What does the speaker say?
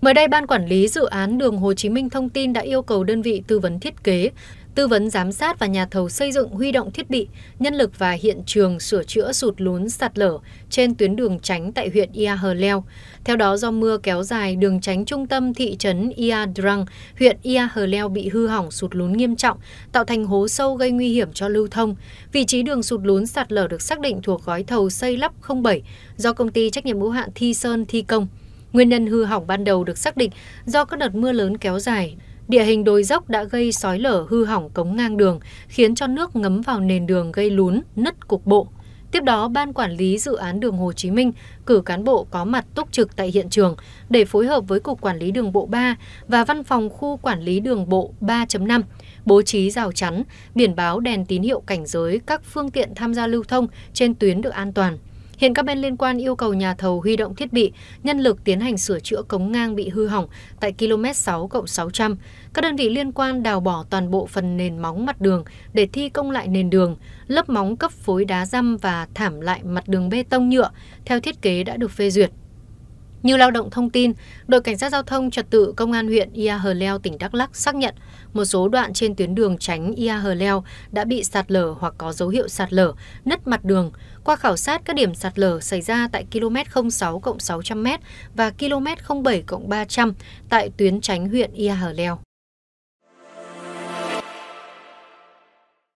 Mới đây, Ban Quản lý Dự án Đường Hồ Chí Minh thông tin đã yêu cầu đơn vị tư vấn thiết kế, tư vấn giám sát và nhà thầu xây dựng huy động thiết bị, nhân lực và hiện trường sửa chữa sụt lún sạt lở trên tuyến đường tránh tại huyện Ia Hờ Leo. Theo đó, do mưa kéo dài, đường tránh trung tâm thị trấn Ia Drang, huyện Ia Hờ Leo bị hư hỏng sụt lún nghiêm trọng, tạo thành hố sâu gây nguy hiểm cho lưu thông. Vị trí đường sụt lún sạt lở được xác định thuộc gói thầu xây lắp 07 do công ty trách nhiệm hữu hạn Thi Sơn thi công nguyên nhân hư hỏng ban đầu được xác định do các đợt mưa lớn kéo dài địa hình đồi dốc đã gây sói lở hư hỏng cống ngang đường khiến cho nước ngấm vào nền đường gây lún nứt cục bộ Tiếp đó, Ban Quản lý Dự án Đường Hồ Chí Minh cử cán bộ có mặt túc trực tại hiện trường để phối hợp với Cục Quản lý Đường Bộ 3 và Văn phòng Khu Quản lý Đường Bộ 3.5 bố trí rào chắn, biển báo đèn tín hiệu cảnh giới các phương tiện tham gia lưu thông trên tuyến được an toàn. Hiện các bên liên quan yêu cầu nhà thầu huy động thiết bị, nhân lực tiến hành sửa chữa cống ngang bị hư hỏng tại km 6 cộng 600. Các đơn vị liên quan đào bỏ toàn bộ phần nền móng mặt đường để thi công lại nền đường, lớp móng cấp phối đá răm và thảm lại mặt đường bê tông nhựa theo thiết kế đã được phê duyệt. Như lao động thông tin, đội cảnh sát giao thông trật tự công an huyện Ia Hờ Leo, tỉnh Đắk Lắc xác nhận một số đoạn trên tuyến đường tránh Ia Hờ Leo đã bị sạt lở hoặc có dấu hiệu sạt lở, nứt mặt đường. Qua khảo sát, các điểm sạt lở xảy ra tại km 06 600m và km 07 300 tại tuyến tránh huyện Ia Hờ Leo.